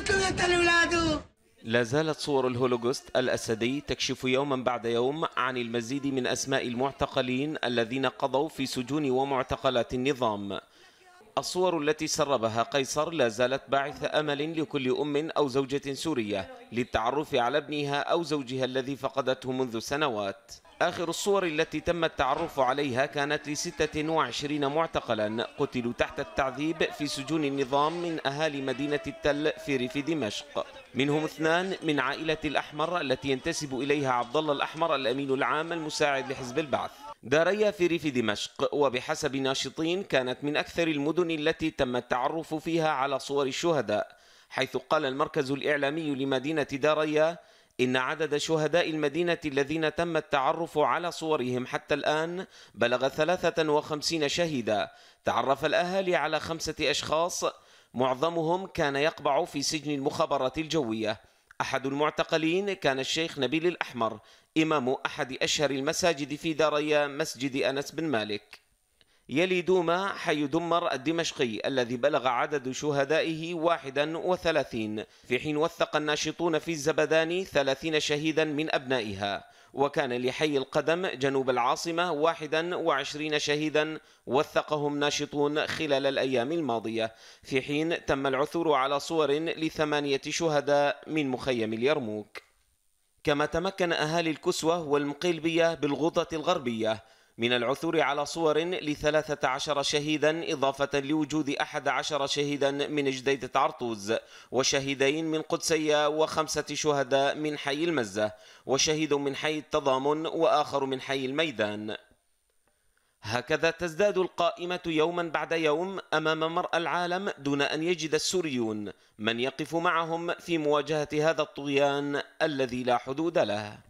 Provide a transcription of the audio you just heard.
قلت له انت لا زالت صور الهولوكوست الأسدي تكشف يوما بعد يوم عن المزيد من أسماء المعتقلين الذين قضوا في سجون ومعتقلات النظام الصور التي سربها قيصر لا زالت باعث أمل لكل أم أو زوجة سورية للتعرف على ابنها أو زوجها الذي فقدته منذ سنوات آخر الصور التي تم التعرف عليها كانت ل 26 معتقلا قتلوا تحت التعذيب في سجون النظام من أهالي مدينة التل في ريف دمشق منهم اثنان من عائلة الأحمر التي ينتسب إليها عبد الله الأحمر الأمين العام المساعد لحزب البعث داريا في ريف دمشق وبحسب ناشطين كانت من أكثر المدن التي تم التعرف فيها على صور الشهداء حيث قال المركز الإعلامي لمدينة داريا إن عدد شهداء المدينة الذين تم التعرف على صورهم حتى الآن بلغ 53 شهيدا تعرف الأهالي على خمسة أشخاص معظمهم كان يقبع في سجن المخابرات الجوية أحد المعتقلين كان الشيخ نبيل الأحمر إمام أحد أشهر المساجد في داري مسجد أنس بن مالك يلي دوما حي دمر الدمشقي الذي بلغ عدد شهدائه 31 في حين وثق الناشطون في الزبداني 30 شهيدا من أبنائها وكان لحي القدم جنوب العاصمة 21 شهيدا وثقهم ناشطون خلال الأيام الماضية في حين تم العثور على صور لثمانية شهداء من مخيم اليرموك كما تمكن أهالي الكسوة والمقيلبية بالغوطة الغربية من العثور على صور لثلاثة عشر شهيدا إضافة لوجود أحد عشر شهيدا من جديدة عرطوز وشهيدين من قدسية وخمسة شهداء من حي المزة وشهيد من حي التضامن وآخر من حي الميدان هكذا تزداد القائمة يوما بعد يوم أمام مرأى العالم دون أن يجد السوريون من يقف معهم في مواجهة هذا الطغيان الذي لا حدود له